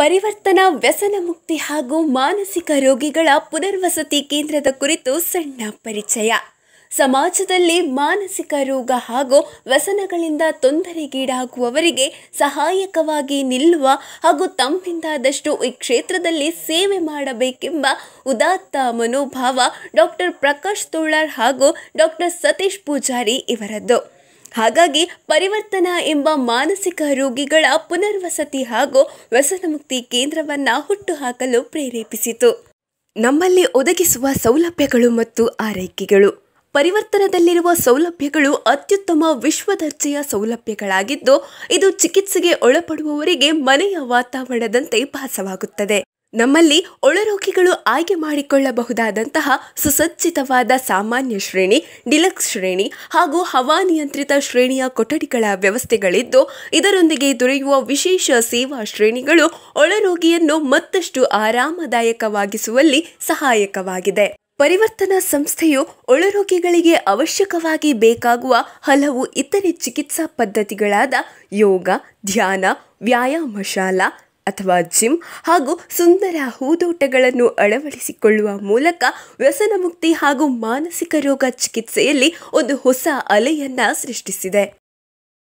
ಪರಿವರ್ತನಾ ವ್ಯಸನ ಮುಕ್ತಿ ಹಾಗೂ ಮಾನಸಿಕ ರೋಗಿಗಳ ಪುನರ್ವಸತಿ ಕೇಂದ್ರದ ಕುರಿತು ಸಣ್ಣ ಪರಿಚಯ ಸಮಾಜದಲ್ಲಿ ಮಾನಸಿಕ ರೋಗ ಹಾಗೂ ವ್ಯಸನಗಳಿಂದ ತೊಂದರೆಗೀಡಾಗುವವರಿಗೆ ಸಹಾಯಕವಾಗಿ ನಿಲ್ಲುವ ಹಾಗೂ ತಮ್ಮಿಂದಾದಷ್ಟು ಈ ಕ್ಷೇತ್ರದಲ್ಲಿ ಸೇವೆ ಮಾಡಬೇಕೆಂಬ ಉದಾತ್ತ ಮನೋಭಾವ ಡಾಕ್ಟರ್ ಪ್ರಕಾಶ್ ತೋಳರ್ ಹಾಗೂ ಡಾಕ್ಟರ್ ಸತೀಶ್ ಪೂಜಾರಿ ಇವರದ್ದು ಹಾಗಾಗಿ ಪರಿವರ್ತನ ಎಂಬ ಮಾನಸಿಕ ರೋಗಿಗಳ ಪುನರ್ವಸತಿ ಹಾಗೂ ವ್ಯಸನಮುಕ್ತಿ ಕೇಂದ್ರವನ್ನು ಹುಟ್ಟುಹಾಕಲು ಪ್ರೇರೇಪಿಸಿತು ನಮ್ಮಲ್ಲಿ ಒದಗಿಸುವ ಸೌಲಭ್ಯಗಳು ಮತ್ತು ಆರೈಕೆಗಳು ಪರಿವರ್ತನದಲ್ಲಿರುವ ಸೌಲಭ್ಯಗಳು ಅತ್ಯುತ್ತಮ ದರ್ಜೆಯ ಸೌಲಭ್ಯಗಳಾಗಿದ್ದು ಇದು ಚಿಕಿತ್ಸೆಗೆ ಒಳಪಡುವವರಿಗೆ ಮನೆಯ ವಾತಾವರಣದಂತೆ ಭಾಸವಾಗುತ್ತದೆ ನಮ್ಮಲ್ಲಿ ಒಳರೋಗಿಗಳು ಆಯ್ಕೆ ಮಾಡಿಕೊಳ್ಳಬಹುದಾದಂತಹ ಸುಸಜ್ಜಿತವಾದ ಸಾಮಾನ್ಯ ಶ್ರೇಣಿ ಡಿಲಕ್ಸ್ ಶ್ರೇಣಿ ಹಾಗೂ ಹವಾನಿಯಂತ್ರಿತ ಶ್ರೇಣಿಯ ಕೊಠಡಿಗಳ ವ್ಯವಸ್ಥೆಗಳಿದ್ದು ಇದರೊಂದಿಗೆ ದೊರೆಯುವ ವಿಶೇಷ ಸೇವಾ ಶ್ರೇಣಿಗಳು ಒಳರೋಗಿಯನ್ನು ಮತ್ತಷ್ಟು ಆರಾಮದಾಯಕವಾಗಿಸುವಲ್ಲಿ ಸಹಾಯಕವಾಗಿದೆ ಪರಿವರ್ತನಾ ಸಂಸ್ಥೆಯು ಒಳರೋಗಿಗಳಿಗೆ ಅವಶ್ಯಕವಾಗಿ ಬೇಕಾಗುವ ಹಲವು ಇತರೆ ಚಿಕಿತ್ಸಾ ಪದ್ಧತಿಗಳಾದ ಯೋಗ ಧ್ಯಾನ ವ್ಯಾಯಾಮ ಶಾಲಾ ಅಥವಾ ಜಿಮ್ ಹಾಗೂ ಸುಂದರ ಹೂದೋಟಗಳನ್ನು ಅಳವಡಿಸಿಕೊಳ್ಳುವ ಮೂಲಕ ವ್ಯಸನ ಮುಕ್ತಿ ಹಾಗೂ ಮಾನಸಿಕ ರೋಗ ಚಿಕಿತ್ಸೆಯಲ್ಲಿ ಒಂದು ಹೊಸ ಅಲೆಯನ್ನ ಸೃಷ್ಟಿಸಿದೆ